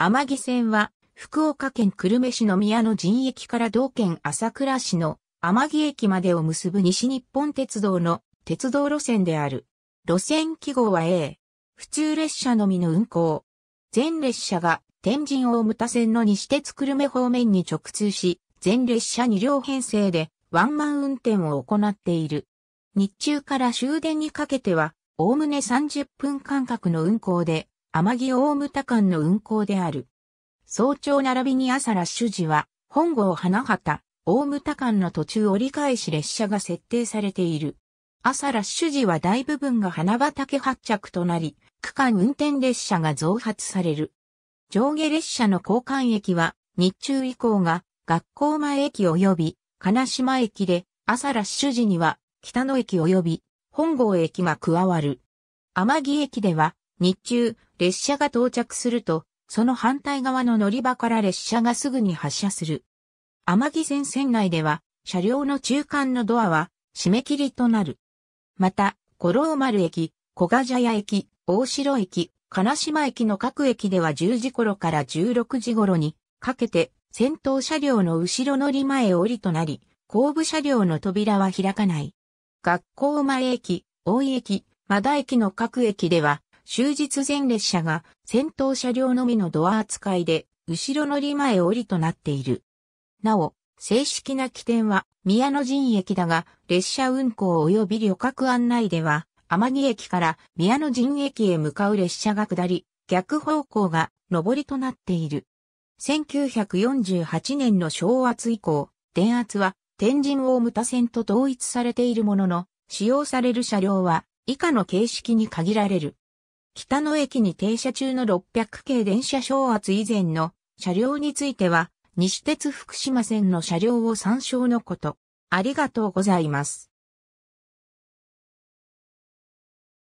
天城線は、福岡県久留米市の宮野陣駅から同県朝倉市の天城駅までを結ぶ西日本鉄道の鉄道路線である。路線記号は A。普通列車のみの運行。全列車が天神大牟田線の西鉄久留米方面に直通し、全列車2両編成でワンマン運転を行っている。日中から終電にかけては、おおむね30分間隔の運行で、天城大牟田間の運行である。早朝並びに朝ラッシュ時は、本郷花畑、大牟田間の途中折り返し列車が設定されている。朝ラッシュ時は大部分が花畑発着となり、区間運転列車が増発される。上下列車の交換駅は、日中以降が学校前駅及び金島駅で、朝ラッシュ時には北野駅及び本郷駅が加わる。天城駅では日中、列車が到着すると、その反対側の乗り場から列車がすぐに発車する。天城線線内では、車両の中間のドアは、締め切りとなる。また、五郎丸駅、小賀茶屋駅、大城駅、金島駅の各駅では10時頃から16時頃にかけて、先頭車両の後ろ乗り前降りとなり、後部車両の扉は開かない。学校前駅、大井駅、まだ駅の各駅では、終日全列車が先頭車両のみのドア扱いで、後ろ乗り前降りとなっている。なお、正式な起点は宮野陣駅だが、列車運行及び旅客案内では、天城駅から宮野陣駅へ向かう列車が下り、逆方向が上りとなっている。1948年の昭圧以降、電圧は天神大牟田線と統一されているものの、使用される車両は以下の形式に限られる。北野駅に停車中の600系電車昇圧以前の車両については、西鉄福島線の車両を参照のこと。ありがとうございます。